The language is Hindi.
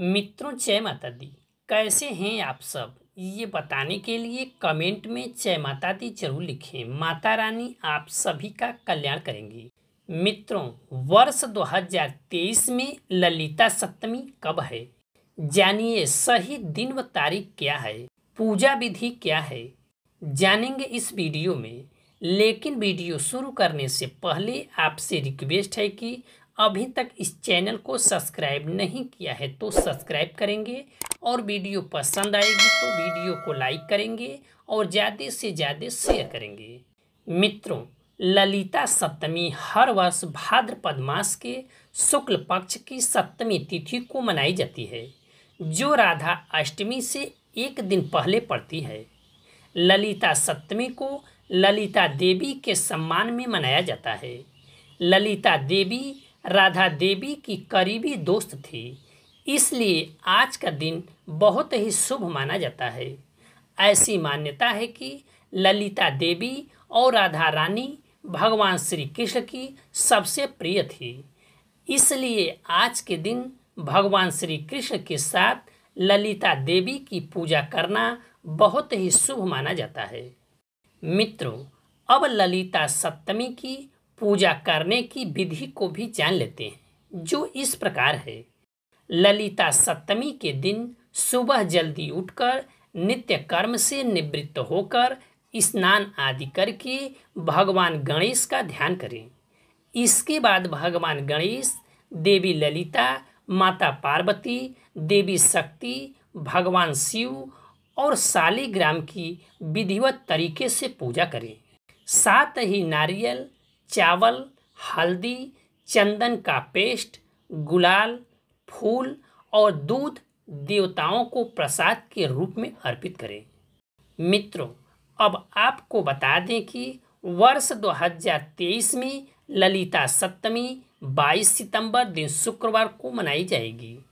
मित्रों जय माता दी कैसे हैं आप सब ये बताने के लिए कमेंट में जय माता दी जरूर लिखें माता रानी आप सभी का कल्याण करेंगी मित्रों वर्ष 2023 में ललिता सप्तमी कब है जानिए सही दिन व तारीख क्या है पूजा विधि क्या है जानेंगे इस वीडियो में लेकिन वीडियो शुरू करने से पहले आपसे रिक्वेस्ट है कि अभी तक इस चैनल को सब्सक्राइब नहीं किया है तो सब्सक्राइब करेंगे और वीडियो पसंद आएगी तो वीडियो को लाइक करेंगे और ज़्यादा से ज़्यादा शेयर करेंगे मित्रों ललिता सप्तमी हर वर्ष भाद्रपद मास के शुक्ल पक्ष की सप्तमी तिथि को मनाई जाती है जो राधा अष्टमी से एक दिन पहले पड़ती है ललिता सप्तमी को ललिता देवी के सम्मान में मनाया जाता है ललिता देवी राधा देवी की करीबी दोस्त थी इसलिए आज का दिन बहुत ही शुभ माना जाता है ऐसी मान्यता है कि ललिता देवी और राधा रानी भगवान श्री कृष्ण की सबसे प्रिय थी इसलिए आज के दिन भगवान श्री कृष्ण के साथ ललिता देवी की पूजा करना बहुत ही शुभ माना जाता है मित्रों अब ललिता सप्तमी की पूजा करने की विधि को भी जान लेते हैं जो इस प्रकार है ललिता सप्तमी के दिन सुबह जल्दी उठकर नित्य कर्म से निवृत्त होकर स्नान आदि करके भगवान गणेश का ध्यान करें इसके बाद भगवान गणेश देवी ललिता माता पार्वती देवी शक्ति भगवान शिव और शालीग्राम की विधिवत तरीके से पूजा करें साथ ही नारियल चावल हल्दी चंदन का पेस्ट गुलाल फूल और दूध देवताओं को प्रसाद के रूप में अर्पित करें मित्रों अब आपको बता दें कि वर्ष 2023 में ललिता सप्तमी 22 सितंबर दिन शुक्रवार को मनाई जाएगी